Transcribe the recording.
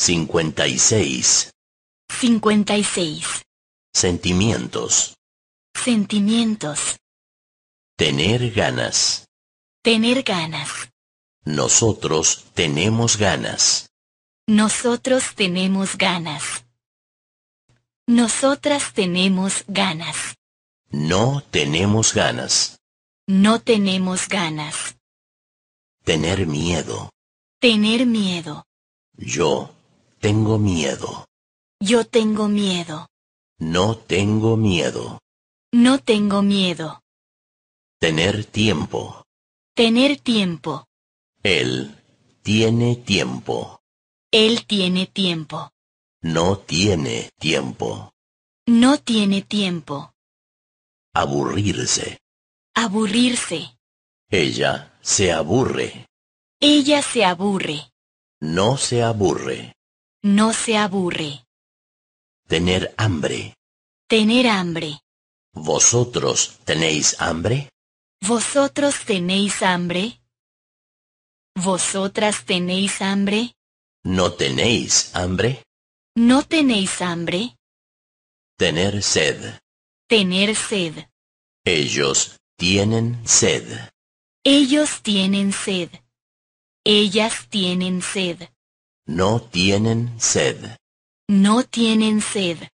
56 56 Sentimientos Sentimientos Tener ganas Tener ganas Nosotros tenemos ganas Nosotros tenemos ganas Nosotras tenemos ganas No tenemos ganas No tenemos ganas Tener miedo Tener miedo yo tengo miedo. Yo tengo miedo. No tengo miedo. No tengo miedo. Tener tiempo. Tener tiempo. Él tiene tiempo. Él tiene tiempo. No tiene tiempo. No tiene tiempo. Aburrirse. Aburrirse. Ella se aburre. Ella se aburre. No se aburre. No se aburre. Tener hambre. Tener hambre. ¿Vosotros tenéis hambre? ¿Vosotros tenéis hambre? ¿Vosotras tenéis hambre? ¿No tenéis hambre? ¿No tenéis hambre? Tener sed. Tener sed. Ellos tienen sed. Ellos tienen sed. Ellas tienen sed. No tienen sed. No tienen sed.